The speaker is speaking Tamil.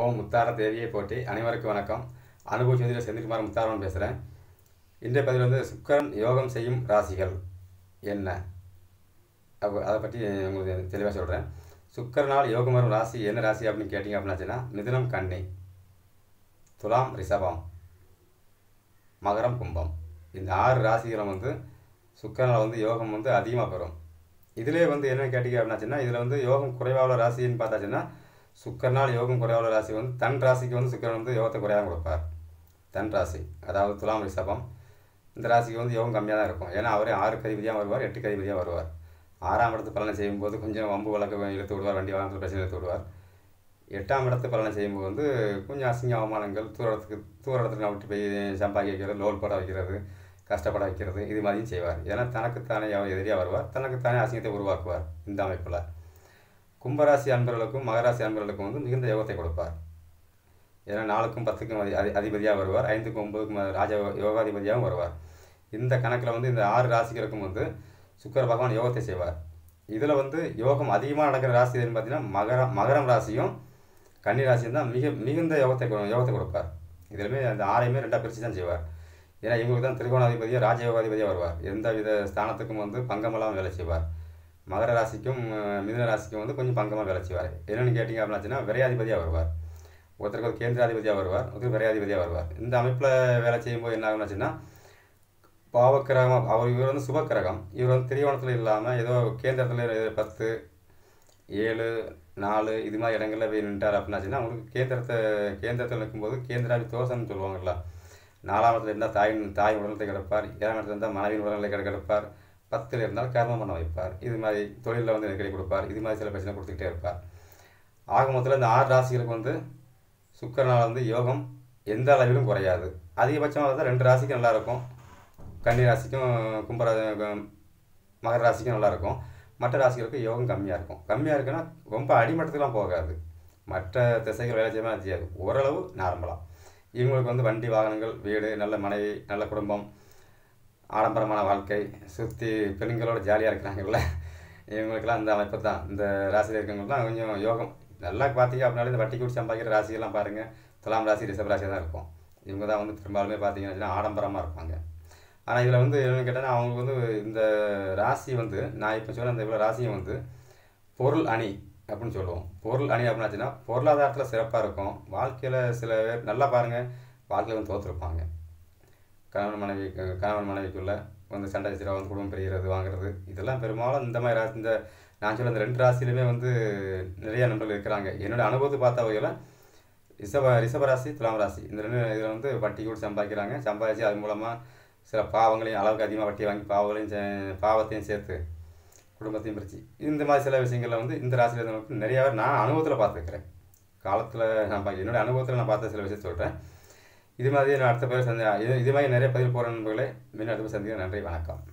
ஓம் முத்தார தேவியை போட்டி அனைவருக்கும் வணக்கம் அனுபவ சந்திர செந்தில்குமார் முத்தாரன் பேசுகிறேன் இன்றைய பதிவில் வந்து சுக்கரன் யோகம் செய்யும் ராசிகள் என்ன அப்போ அதை பற்றி உங்களுக்கு தெளிவாக சொல்கிறேன் சுக்கரனால் யோகம் வரும் ராசி என்ன ராசி அப்படின்னு கேட்டிங்க அப்படின்னாச்சுன்னா மிதுனம் கண்ணி துலாம் ரிஷபம் மகரம் கும்பம் இந்த ஆறு ராசிகளும் வந்து சுக்கரனால் வந்து யோகம் வந்து அதிகமாக பெறும் இதிலே வந்து என்ன கேட்டிங்க அப்படின்னாச்சுன்னா இதில் வந்து யோகம் குறைவாக உள்ள ராசின்னு பார்த்தாச்சுன்னா சுக்கரனால் யோகம் குறையாத ராசி வந்து தன் ராசிக்கு வந்து சுக்கரன் வந்து யோகத்தை குறையாக கொடுப்பார் தன் ராசி அதாவது துலாம் ரிஷபம் இந்த ராசிக்கு வந்து யோகம் கம்மியாக தான் இருக்கும் ஏன்னா அவரே ஆறு கதிபதியாக வருவார் எட்டு கதிபதியாக வருவார் ஆறாம் இடத்து பலனை செய்யும்போது கொஞ்சம் வம்பு வழக்கு இழுத்து விடுவார் வண்டி வாகனத்தில் பிரச்சனை இழுத்து விடுவார் எட்டாம் இடத்து பலனை செய்யும்போது வந்து கொஞ்சம் அசிங்க அவமானங்கள் தூரத்துக்கு தூர இடத்துல விட்டு போய் சம்பாதி வைக்கிறது லோல் போட வைக்கிறது கஷ்டப்பட வைக்கிறது இது மாதிரியும் செய்வார் ஏன்னா தனக்குத்தானே எதிரியாக வருவார் தனக்குத்தானே அசிங்கத்தை உருவாக்குவார் இந்த அமைப்பில் கும்பராசி அன்பர்களுக்கும் மகராசி அன்பர்களுக்கும் வந்து மிகுந்த யோகத்தை கொடுப்பார் ஏன்னா நாலுக்கும் பத்துக்கும் அதி அதிபதியாக வருவார் ஐந்துக்கும் ஒன்பதுக்கும் ராஜ யோகாதிபதியாகவும் வருவார் இந்த கணக்கில் வந்து இந்த ஆறு ராசிகளுக்கும் வந்து சுக்கர பகவான் யோகத்தை செய்வார் இதில் வந்து யோகம் அதிகமாக நடக்கிற ராசி எதுன்னு பார்த்தீங்கன்னா மகரம் மகரம் ராசியும் கன்னி ராசியும் தான் மிக மிகுந்த யோகத்தை யோகத்தை கொடுப்பார் இதிலுமே அந்த ஆறையுமே ரெண்டாக பிரித்து தான் செய்வார் ஏன்னா இவங்களுக்கு தான் திருகோணாதிபதியாக ராஜயோகாதிபதியாக வருவார் எந்த வித ஸ்தானத்துக்கும் வந்து பங்கமெல்லாம் வேலை செய்வார் மகர ராசிக்கும் மிதுன ராசிக்கும் வந்து கொஞ்சம் பங்கமாக விளைச்சிவார் என்னென்னு கேட்டிங்க அப்படின்னாச்சுன்னா விரையாதிபதியாக வருவார் ஒருத்தருக்கு ஒரு கேந்திராதிபதியாக வருவார் ஒருத்தர் விரையாதிபதியாக வருவார் இந்த அமைப்பில் வேலை செய்யும்போது என்ன ஆகுனாச்சுன்னா பாவக்கிரகம் அவர் இவர் வந்து சுபக்கிரகம் இவர் வந்து திரிவணத்தில் இல்லாமல் ஏதோ கேந்திரத்தில் பத்து ஏழு நாலு இது மாதிரி இடங்களில் போய் நின்றார் அப்படின்னாச்சுன்னா அவங்களுக்கு கேந்திரத்தை கேந்திரத்தில் நிற்கும்போது கேந்திராதி தோசம்னு சொல்லுவாங்கல்ல நாலாம் இடத்துல இருந்தால் தாயின் தாய் உடல்நிலை கிடப்பார் ஏழாம் இடத்துல இருந்தால் மனைவியின் உடல்நிலை கிடப்பார் பத்தில் இருந்தால் கர்மம் பண்ண வைப்பார் இது மாதிரி தொழிலில் வந்து நெருக்கடி கொடுப்பார் இது மாதிரி சில பிரச்சனை கொடுத்துக்கிட்டே இருப்பார் ஆக மொத்தத்தில் இந்த ஆறு ராசிகளுக்கு வந்து சுக்கரனால் வந்து யோகம் எந்த அளவிலும் குறையாது அதிகபட்சமாக தான் ரெண்டு ராசிக்கும் நல்லாயிருக்கும் கன்னி ராசிக்கும் கும்பரா மகர ராசிக்கும் நல்லாயிருக்கும் மற்ற ராசிகளுக்கு யோகம் கம்மியாக இருக்கும் கம்மியாக இருக்குன்னா ரொம்ப அடிமட்டத்துக்குலாம் போகாது மற்ற திசைகள் வேலை செய்யாமல் செய்யாது ஓரளவு நார்மலாக இவங்களுக்கு வந்து வண்டி வாகனங்கள் வீடு நல்ல மனைவி நல்ல குடும்பம் ஆடம்பரமான வாழ்க்கை சுற்றி பெண்களோட ஜாலியாக இருக்கிறாங்கல்ல இவங்களுக்கெல்லாம் அந்த அமைப்பு தான் இந்த ராசியில் இருக்கிறவங்கலாம் கொஞ்சம் யோகம் நல்லா பார்த்தீங்க அப்படின்னாலே இந்த வட்டி கூட்டி சம்பாதிக்கிற ராசியெல்லாம் பாருங்கள் துலாம் ராசி ரிஷப் ராசியாக தான் இருக்கும் இவங்க தான் வந்து பெரும்பாலுமே பார்த்தீங்கன்னா ஆடம்பரமாக இருப்பாங்க ஆனால் இதில் வந்து என்னென்னு கேட்டால் அவங்களுக்கு வந்து இந்த ராசி வந்து நான் இப்போ சொன்ன அந்த இவ்வளோ ராசியும் வந்து பொருள் அணி அப்படின்னு சொல்லுவோம் பொருள் அணி அப்படின்னாச்சுன்னா பொருளாதாரத்தில் சிறப்பாக இருக்கும் வாழ்க்கையில் சில பேர் நல்லா பாருங்கள் வாழ்க்கையில் வந்து தோற்றுருப்பாங்க கணவன் மனைவி கணவன் மனைவிக்குள்ளே வந்து சண்டை வச்சுருவா வந்து குடும்பம் பிரிகிறது வாங்குறது இதெல்லாம் பெரும்பாலும் இந்த மாதிரி ராசி இந்த நான் சொல்ல இந்த ரெண்டு ராசியிலுமே வந்து நிறைய நண்பர்கள் இருக்கிறாங்க என்னோடய அனுபவத்தை பார்த்த வகையில் ரிஷப ரிஷபராசி துலாம் ராசி இந்த ரெண்டு இதில் வந்து வட்டி கூட சம்பாதிக்கிறாங்க சம்பாதிச்சு அது மூலமாக சில பாவங்களையும் அளவுக்கு அதிகமாக வட்டி வாங்கி பாவங்களையும் பாவத்தையும் சேர்த்து குடும்பத்தையும் பிரித்து இந்த மாதிரி சில விஷயங்களில் வந்து இந்த ராசியில் இருந்தவங்களுக்கு நிறையாவே நான் அனுபவத்தில் பார்த்துருக்குறேன் காலத்தில் நான் என்னோடய அனுபவத்தில் நான் பார்த்த சில விஷயத்தை சொல்கிறேன் இது மாதிரி நான் அடுத்த பதிவு சந்தி இது இது மாதிரி நிறைய பதிவு போகிற நண்பர்களை மீண்டும் அடுத்த சந்திக்க நன்றி வணக்கம்